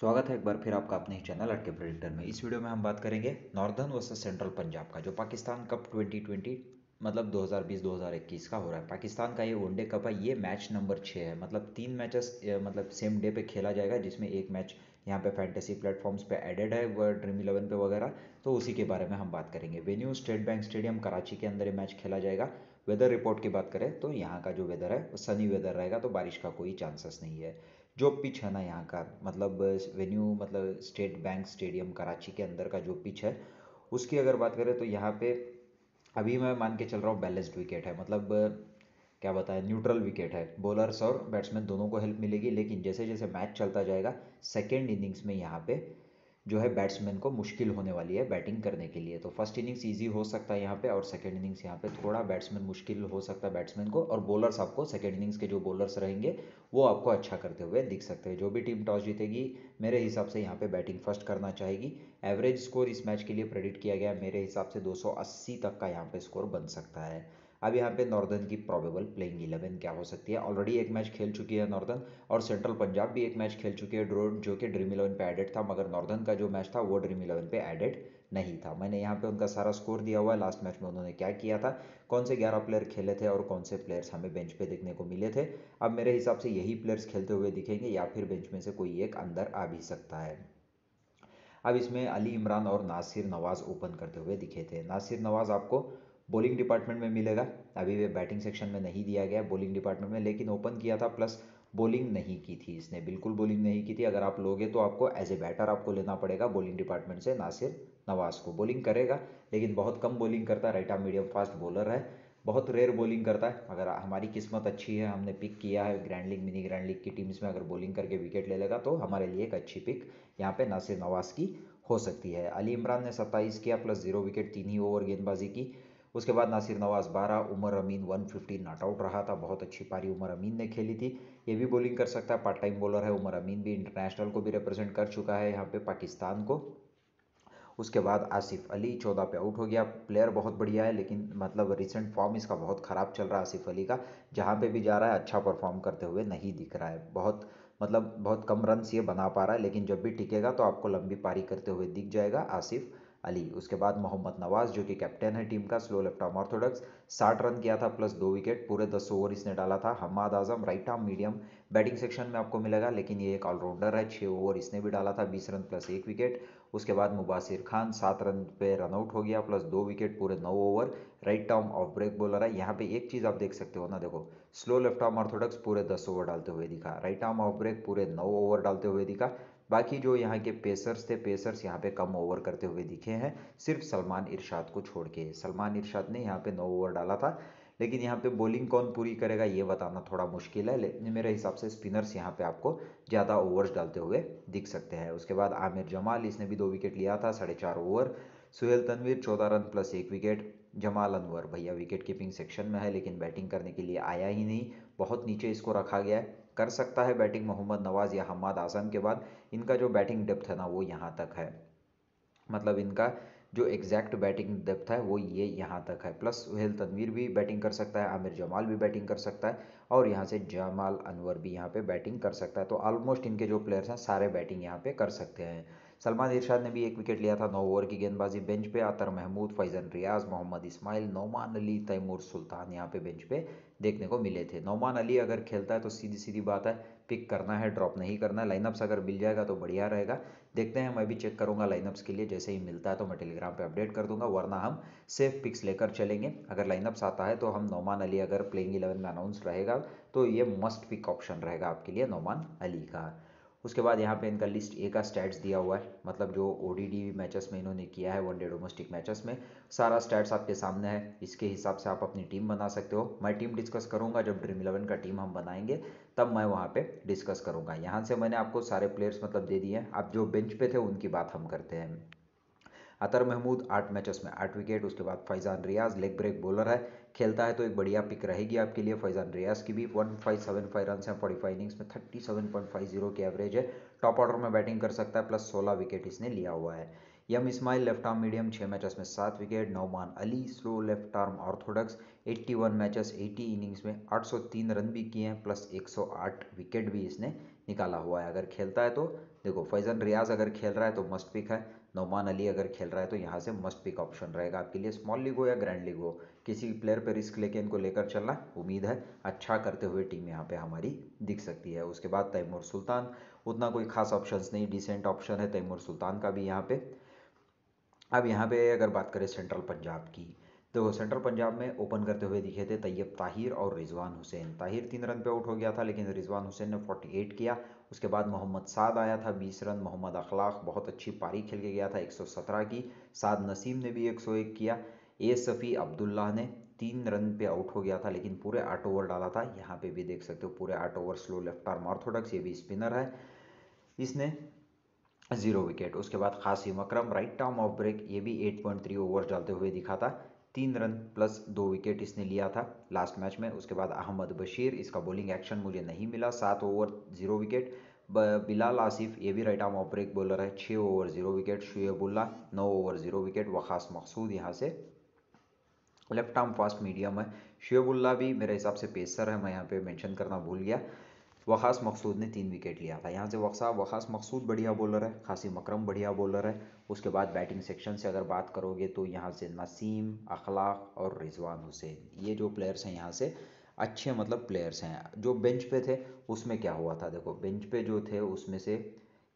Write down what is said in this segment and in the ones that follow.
स्वागत है एक बार फिर आपका अपने ही चैनल अटके प्रेडिक्टर में इस वीडियो में हम बात करेंगे नॉर्दर्न वर्सेस सेंट्रल पंजाब का जो पाकिस्तान कप 2020 मतलब 2020-2021 का हो रहा है पाकिस्तान का ये वनडे कप है ये मैच नंबर छः है मतलब तीन मैचेस मतलब सेम डे पे खेला जाएगा जिसमें एक मैच यहाँ पे फैंटेसी प्लेटफॉर्म्स पे एडेड है वह ड्रीम इलेवन पे वगैरह तो उसी के बारे में हम बात करेंगे venue state bank stadium Karachi के अंदर ये मैच खेला जाएगा वेदर रिपोर्ट की बात करें तो यहाँ का जो वेदर है वो सनी वेदर रहेगा तो बारिश का कोई चांसेस नहीं है जो पिच है ना यहाँ का मतलब वेन्यू मतलब स्टेट बैंक स्टेडियम कराची के अंदर का जो पिच है उसकी अगर बात करें तो यहाँ पे अभी मैं मान के चल रहा हूँ बैलेंस्ड विकेट है मतलब क्या बताएं न्यूट्रल विकेट है बॉलर्स और बैट्समैन दोनों को हेल्प मिलेगी लेकिन जैसे जैसे मैच चलता जाएगा सेकेंड इनिंग्स में यहाँ पे जो है बैट्समैन को मुश्किल होने वाली है बैटिंग करने के लिए तो फर्स्ट इनिंग्स इजी हो सकता है यहाँ पे और सेकेंड इनिंग्स यहाँ पे थोड़ा बैट्समैन मुश्किल हो सकता है बैट्समैन को और बॉलर्स आपको सेकेंड इनिंग्स के जो बॉलर्स रहेंगे वो आपको अच्छा करते हुए दिख सकते हैं जो भी टीम टॉस जीतेगी मेरे हिसाब से यहाँ पे बैटिंग फर्स्ट करना चाहेगी एवरेज स्कोर इस मैच के लिए प्रेडिक्ट किया गया मेरे हिसाब से दो तक का यहाँ पर स्कोर बन सकता है अब यहाँ पे नॉर्दर्न की प्रॉबेबल प्लेइंग इलेवन क्या हो सकती है ऑलरेडी एक मैच खेल चुकी है नॉर्दर्न और सेंट्रल पंजाब भी एक मैच खेल चुके हैं ड्रोन जो कि ड्रीम इलेवन पे एडेड था मगर नॉर्दर्न का जो मैच था वो ड्रीम इलेवन पे एडेड नहीं था मैंने यहाँ पे उनका सारा स्कोर दिया हुआ है लास्ट मैच में उन्होंने क्या किया था कौन से ग्यारह प्लेयर खेले थे और कौन से प्लेयर्स हमें बेंच पे देखने को मिले थे अब मेरे हिसाब से यही प्लेयर्स खेलते हुए दिखेंगे या फिर बेंच में से कोई एक अंदर आ भी सकता है अब इसमें अली इमरान और नासिर नवाज़ ओपन करते हुए दिखे थे नासिर नवाज़ आपको बॉलिंग डिपार्टमेंट में मिलेगा अभी वे बैटिंग सेक्शन में नहीं दिया गया बॉलिंग डिपार्टमेंट में लेकिन ओपन किया था प्लस बॉलिंग नहीं की थी इसने बिल्कुल बॉलिंग नहीं की थी अगर आप लोगे तो आपको एज ए बैटर आपको लेना पड़ेगा बॉलिंग डिपार्टमेंट से नासिर नवाज को बॉलिंग करेगा लेकिन बहुत कम बॉलिंग करता है right arm medium fast bowler है बहुत रेयर बॉलिंग करता है अगर हमारी किस्मत अच्छी है हमने पिक किया है grand league mini grand league की टीम्स में अगर बॉलिंग करके विकेट ले लेगा तो हमारे लिए एक अच्छी पिक यहाँ पे नासिर नवाज की हो सकती है अली इमरान ने सत्ताईस किया प्लस जीरो विकेट तीन ही ओवर गेंदबाजी की उसके बाद नासिर नवाज़ बारह Umar Amin one fifty not out रहा था बहुत अच्छी पारी उमर अमीन ने खेली थी ये भी बॉलिंग कर सकता है पार्ट टाइम बॉलर है उमर अमीन भी इंटरनेशनल को भी रिप्रेजेंट कर चुका है यहाँ पे पाकिस्तान को उसके बाद आसिफ अली चौदह पे आउट हो गया प्लेयर बहुत बढ़िया है लेकिन मतलब रिसेंट फॉर्म इसका बहुत ख़राब चल रहा है आसिफ अली का जहाँ पे भी जा रहा है अच्छा परफॉर्म करते हुए नहीं दिख रहा है बहुत मतलब बहुत कम रन ये बना पा रहा है लेकिन जब भी टिकेगा तो आपको लंबी पारी करते हुए दिख जाएगा आसिफ अली उसके बाद मोहम्मद नवाज जो कि कैप्टन है टीम का स्लो लेफ्ट आर्म ऑर्थोडॉक्स साठ रन किया था प्लस दो विकेट पूरे दस ओवर इसने डाला था Hammad Azam right arm medium batting section में आपको मिलेगा लेकिन ये एक ऑलराउंडर है छः ओवर इसने भी डाला था बीस रन प्लस एक विकेट उसके बाद मुबासिर खान सात रन पे रनआउट हो गया प्लस दो विकेट पूरे नौ over right arm off break bowler है यहाँ पे एक चीज़ आप देख सकते हो ना देखो स्लो लेफ्ट आर्म ऑर्थोडॉक्स पूरे दस ओवर डालते हुए दिखा राइट आर्म ऑफ ब्रेक पूरे नौ ओवर डालते हुए दिखा बाकी जो यहाँ के पेसर्स थे पेसर्स यहाँ पे कम ओवर करते हुए दिखे हैं सिर्फ सलमान इरशाद को छोड़ के सलमान इरशाद ने यहाँ पे नौ ओवर डाला था लेकिन यहाँ पे बॉलिंग कौन पूरी करेगा ये बताना थोड़ा मुश्किल है लेकिन मेरे हिसाब से स्पिनर्स यहाँ पे आपको ज़्यादा ओवर्स डालते हुए दिख सकते हैं उसके बाद आमिर जमाल इसने भी दो विकेट लिया था साढ़े चार ओवर सुहेल तनवीर चौदह रन प्लस एक विकेट जमाल अनवर भैया विकेट कीपिंग सेक्शन में है लेकिन बैटिंग करने के लिए आया ही नहीं बहुत नीचे इसको रखा गया है कर सकता है बैटिंग मोहम्मद नवाज़ या हम्माद आज़म के बाद इनका जो बैटिंग डेप्थ है ना वो यहाँ तक है मतलब इनका जो एग्जैक्ट बैटिंग डेप्थ है वो ये यहाँ तक है प्लस सुहेल तनवीर भी बैटिंग कर सकता है आमिर जमाल भी बैटिंग कर सकता है और यहाँ से जमाल अनवर भी यहाँ पे बैटिंग कर सकता है तो ऑलमोस्ट इनके जो प्लेयर्स हैं सारे बैटिंग यहाँ पे कर सकते हैं सलमान इरशाद ने भी एक विकेट लिया था नौ ओवर की गेंदबाजी बेंच पे आतर महमूद फैजन रियाज मोहम्मद इस्माइल नौमान अली तैमूर सुल्तान यहाँ पे बेंच पे देखने को मिले थे नौमान अली अगर खेलता है तो सीधी सीधी बात है पिक करना है ड्रॉप नहीं करना है लाइनअप्स अगर मिल जाएगा तो बढ़िया रहेगा देखते हैं मैं भी चेक करूंगा लाइनअप्स के लिए जैसे ही मिलता है तो मैं टेलीग्राम पे अपडेट कर दूंगा वरना हम सेफ पिक्स लेकर चलेंगे अगर लाइनअप्स आता है तो हम नौमान अली अगर प्लेइंग इलेवन में अनाउंस रहेगा तो ये मस्ट पिक ऑप्शन रहेगा आपके लिए नौमान अली का उसके बाद यहाँ पे इनका लिस्ट ए का स्टैट्स दिया हुआ है मतलब जो ओ मैचेस में इन्होंने किया है वनडे डोमेस्टिक मैचेस में सारा स्टैट्स आपके सामने है इसके हिसाब से आप अपनी टीम बना सकते हो मैं टीम डिस्कस करूँगा जब ड्रीम इलेवन का टीम हम बनाएंगे तब मैं वहाँ पे डिस्कस करूँगा यहाँ से मैंने आपको सारे प्लेयर्स मतलब दे दिए हैं आप जो बेंच पे थे उनकी बात हम करते हैं अतर महमूद आठ मैचेस में आठ विकेट उसके बाद Faizan Riaz leg break bowler है खेलता है तो एक बढ़िया पिक रहेगी आपके लिए फैज़ान रियाज की भी one five seven five run हैं फोर्टी फाइव इनिंग्स में thirty seven point five zero की एवरेज है टॉप ऑर्डर में बैटिंग कर सकता है प्लस सोलह विकेट इसने लिया हुआ है यम इस्माइल लेफ्ट आर्म मीडियम छः मैचेस में सात wicket Nauman Ali slow left arm orthodox 81 matches 80 innings में 803 रन भी किए हैं प्लस 108 विकेट भी इसने निकाला हुआ है अगर खेलता है तो देखो फैज़न रियाज अगर खेल रहा है तो मस्ट पिक है नौमान अली अगर खेल रहा है तो यहाँ से मस्ट पिक ऑप्शन रहेगा आपके लिए स्मॉल लीग हो या ग्रैंड लीग हो किसी प्लेयर पर रिस्क लेके इनको लेकर चलना उम्मीद है अच्छा करते हुए टीम यहाँ पे हमारी दिख सकती है उसके बाद तैमूर सुल्तान उतना कोई खास ऑप्शन नहीं डिसेंट ऑप्शन है तैमूर सुल्तान का भी यहाँ पे अब यहाँ पे अगर बात करें सेंट्रल पंजाब की देखो तो सेंट्रल पंजाब में ओपन करते हुए दिखे थे तैयब ताहिर और रिजवान हुसैन ताहिर तीन रन पे आउट हो गया था लेकिन रिजवान हुसैन ने 48 किया उसके बाद मोहम्मद साद आया था 20 रन मोहम्मद अखलाक बहुत अच्छी पारी खेल के गया था 117 की साद नसीम ने भी 101 किया ए सफ़ी अब्दुल्ला ने तीन रन पे आउट हो गया था लेकिन पूरे आठ ओवर डाला था यहाँ पे भी देख सकते हो पूरे आठ over slow left arm orthodox ये भी स्पिनर है इसने जीरो विकेट उसके बाद Qasim Akram right arm off break ये भी 8.3 ओवर डालते हुए दिखा था तीन रन प्लस दो विकेट इसने लिया था लास्ट मैच में उसके बाद अहमद बशीर इसका बॉलिंग एक्शन मुझे नहीं मिला सात over zero wicket Bilal Asif ये भी right arm off break bowler है छः ओवर जीरो विकेट शुएबुल्ला नौ over zero wicket Waqas Maqsood यहाँ से लेफ्ट आर्म फास्ट मीडियम है शुएबुल्ला भी मेरे हिसाब से पेसर है मैं यहाँ पे मेंशन करना भूल गया वखास मकसूद ने तीन विकेट लिया था यहाँ से वक्सा वखास मकसूद बढ़िया बॉलर है खासिम अकरम बढ़िया बॉलर है उसके बाद बैटिंग सेक्शन से अगर बात करोगे तो यहाँ से नसीम अखलाक और रिजवान हुसैन ये जो प्लेयर्स हैं यहाँ से अच्छे मतलब प्लेयर्स हैं जो बेंच पे थे उसमें क्या हुआ था देखो बेंच पे जो थे उसमें से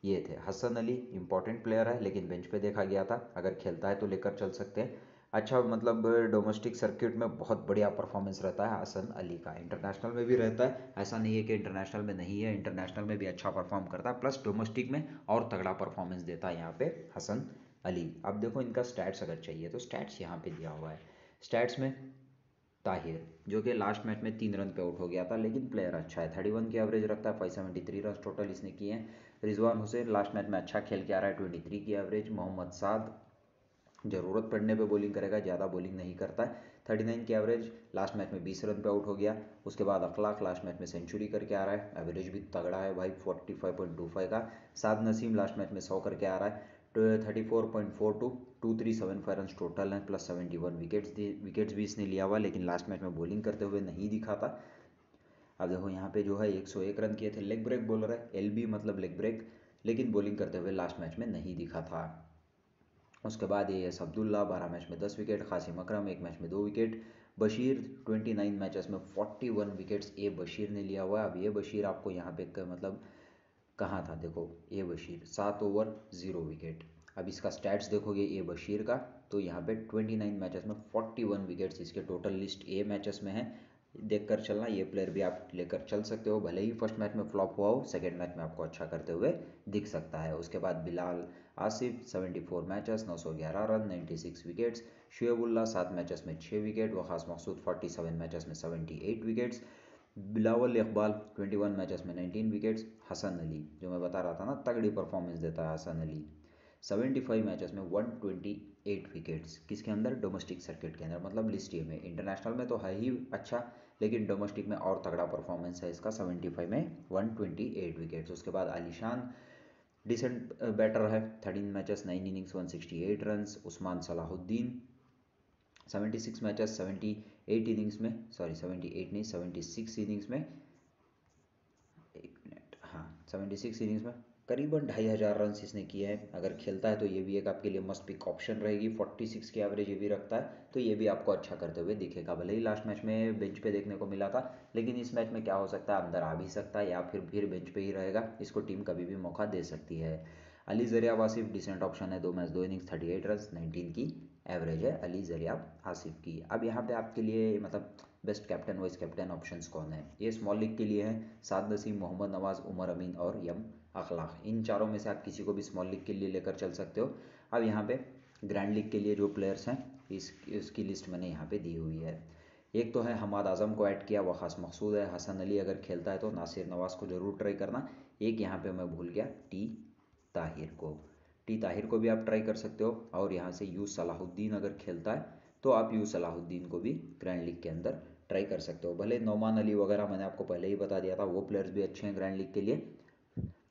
ये थे हसन अली इंपॉर्टेंट प्लेयर है लेकिन बेंच पे देखा गया था अगर खेलता है तो लेकर चल सकते हैं अच्छा मतलब डोमेस्टिक सर्किट में बहुत बढ़िया परफॉर्मेंस रहता है हसन अली का इंटरनेशनल में भी रहता है ऐसा नहीं है कि इंटरनेशनल में नहीं है इंटरनेशनल में भी अच्छा परफॉर्म करता है प्लस डोमेस्टिक में और तगड़ा परफॉर्मेंस देता है यहाँ पे हसन अली अब देखो इनका स्टैट्स अगर चाहिए तो स्टैट्स यहाँ पे दिया हुआ है स्टैट्स में ताहिर जो कि लास्ट मैच में तीन रन पे आउट हो गया था लेकिन प्लेयर अच्छा है थर्टी वन की एवरेज रखता है five seventy three run total इसने किए हैं रिजवान हुसैन लास्ट मैच में अच्छा खेल के आ रहा है ट्वेंटी थ्री की एवरेज मोहम्मद साद ज़रूरत पड़ने पे बॉलिंग करेगा ज़्यादा बॉलिंग नहीं करता है थर्टी नाइन की एवरेज लास्ट मैच में बीस रन पे आउट हो गया उसके बाद अखलाक लास्ट मैच में सेंचुरी करके आ रहा है एवरेज भी तगड़ा है भाई forty five point two five का साद नसीम लास्ट मैच में सौ करके आ रहा है thirty four point four two two three seven five run total हैं plus seventy one wickets wickets भी इसने लिया हुआ लेकिन लास्ट मैच में बॉलिंग करते हुए नहीं दिखा था अब देखो यहाँ पे जो है एक सौ एक रन किए थे लेग ब्रेक बॉलर है एल मतलब लेग ब्रेक लेकिन बॉलिंग करते हुए लास्ट मैच में नहीं दिखा था उसके बाद ए एस अब्दुल्ला बारह मैच में दस विकेट खासिम अकरम एक मैच में दो wicket Bashir twenty nine matches में फोर्टी वन विकेट्स ए बशीर ने लिया हुआ है अब ये बशीर आपको यहाँ पे मतलब कहाँ था देखो ए बशीर सात ओवर ज़ीरो विकेट अब इसका स्टैट्स देखोगे ए बशीर का तो यहाँ पे नाइन मैचेस में वन विकेट्स इसके टोटल लिस्ट ए मैचेस में है देखकर चलना ये प्लेयर भी आप लेकर चल सकते हो भले ही फर्स्ट मैच में फ्लॉप हुआ हो सेकेंड मैच में आपको अच्छा करते हुए दिख सकता है उसके बाद Bilal Asif seventy four matches नौ सौ ग्यारह run ninety six wickets Shoaibullah सात मैचेस में छः wicket Waqas Maqsood seven matches में seventy eight wickets Bilawal Iqbal twenty one matches में नाइनटीन विकेट्स हसन अली जो मैं बता रहा था ना तगड़ी परफॉर्मेंस देता है Hasan Ali seventy five matches में वन ट्वेंटी एट विकेट्स किसके अंदर डोमेस्टिक सर्किट के अंदर मतलब लिस्ट में इंटरनेशनल में तो है ही अच्छा लेकिन डोमेस्टिक में और तगड़ा परफॉर्मेंस है इसका 75 में 128 विकेट्स उसके बाद आलिशान डिसेंट बैटर है thirteen matches nine innings 168 runs Usman Salahuddin 76 matches 78 innings में सॉरी 78 नहीं 76 इनिंग्स में एक मिनट हाँ 76 इनिंग्स में करीबन ढाई हज़ार रन इसने किए हैं अगर खेलता है तो ये भी एक आपके लिए मस्ट पिक ऑप्शन रहेगी 46 की एवरेज ये भी रखता है तो ये भी आपको अच्छा करते हुए दिखेगा भले ही लास्ट मैच में बेंच पे देखने को मिला था लेकिन इस मैच में क्या हो सकता है अंदर आ भी सकता है या फिर फिर बेंच पे ही रहेगा इसको टीम कभी भी मौका दे सकती है अली जरिया वासिफ डिसेंट ऑप्शन है दो मैच दो innings thirty eight run nineteen की एवरेज है अली जरिया आसिफ की अब यहाँ पे आपके लिए मतलब best captain vice captain options कौन है ये स्मॉल लीग के लिए हैं साद नसीम मोहम्मद नवाज़ उमर अमीन और यम अखलाक इन चारों में से आप किसी को भी स्मॉल लीग के लिए लेकर चल सकते हो अब यहाँ पे ग्रैंड लीग के लिए जो प्लेयर्स हैं इस उसकी लिस्ट मैंने यहाँ पे दी हुई है एक तो है हमाद आजम को ऐड किया वह ख़ास मकसूद है हसन अली अगर खेलता है तो नासिर नवाज़ को ज़रूर ट्राई करना एक यहाँ पे मैं भूल गया टी ताहिर को टी ताहिर को भी आप ट्राई कर सकते हो और यहाँ से यू सलाहुद्दीन अगर खेलता है तो आप यू सलाहुद्दीन को भी ग्रैंड लीग के अंदर ट्राई कर सकते हो भले नोमान अली वगैरह मैंने आपको पहले ही बता दिया था वो प्लेयर्स भी अच्छे हैं ग्रैंड लीग के लिए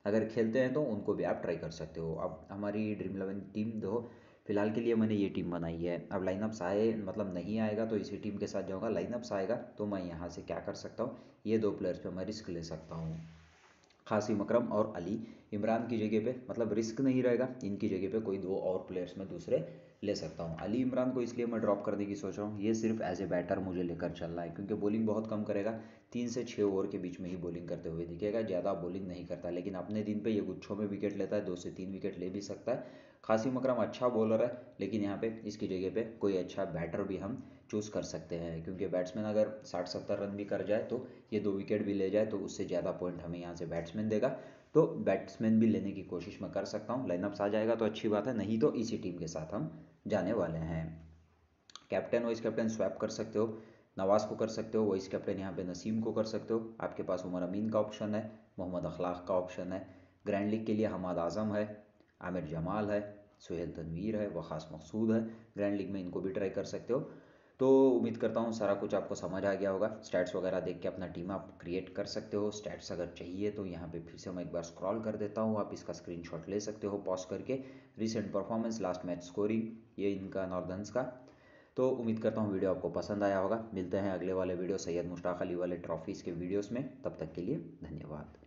अगर खेलते हैं तो उनको भी आप ट्राई कर सकते हो अब हमारी ड्रीम इलेवन टीम जो फिलहाल के लिए मैंने ये टीम बनाई है अब लाइनअप्स आए मतलब नहीं आएगा तो इसी टीम के साथ जाऊँगा लाइनअप्स आएगा तो मैं यहाँ से क्या कर सकता हूँ ये दो प्लेयर्स पर मैं रिस्क ले सकता हूँ खासी अकरम और अली इमरान की जगह पे मतलब रिस्क नहीं रहेगा इनकी जगह पे कोई दो और प्लेयर्स में दूसरे ले सकता हूँ अली इमरान को इसलिए मैं ड्रॉप करने की सोच रहा हूँ ये सिर्फ एज ए बैटर मुझे लेकर चलना है क्योंकि बॉलिंग बहुत कम करेगा तीन से छः ओवर के बीच में ही बॉलिंग करते हुए दिखेगा ज़्यादा बॉलिंग नहीं करता लेकिन अपने दिन पे ये गुच्छों में विकेट लेता है दो से तीन विकेट ले भी सकता है खासी मकरम अच्छा बॉलर है लेकिन यहाँ पर इसकी जगह पर कोई अच्छा बैटर भी हम चूज़ कर सकते हैं क्योंकि बैट्समैन अगर साठ सत्तर रन भी कर जाए तो ये दो विकेट भी ले जाए तो उससे ज़्यादा पॉइंट हमें यहाँ से बैट्समैन देगा तो बैट्समैन भी लेने की कोशिश मैं कर सकता हूँ लाइनअप्स आ जाएगा तो अच्छी बात है नहीं तो इसी टीम के साथ हम जाने वाले हैं कैप्टन वाइस कैप्टन स्वैप कर सकते हो नवाज को कर सकते हो वाइस कैप्टन यहाँ पे नसीम को कर सकते हो आपके पास उमर अमीन का ऑप्शन है मोहम्मद अखलाक का ऑप्शन है ग्रैंड लीग के लिए हमाद आजम है आमिर जमाल है सुहेल तनवीर है वखास मकसूद है ग्रैंड लीग में इनको भी ट्राई कर सकते हो तो उम्मीद करता हूँ सारा कुछ आपको समझ आ गया होगा स्टैट्स वगैरह देख के अपना टीम आप क्रिएट कर सकते हो स्टैट्स अगर चाहिए तो यहाँ पे फिर से मैं एक बार स्क्रॉल कर देता हूँ आप इसका स्क्रीनशॉट ले सकते हो पॉज करके recent performance last match scoring ये इनका नॉर्दर्न्स का तो उम्मीद करता हूँ वीडियो आपको पसंद आया होगा मिलते हैं अगले वाले वीडियो सैयद मुश्ताक अली वाले ट्रॉफीज़ के वीडियोज़ में तब तक के लिए धन्यवाद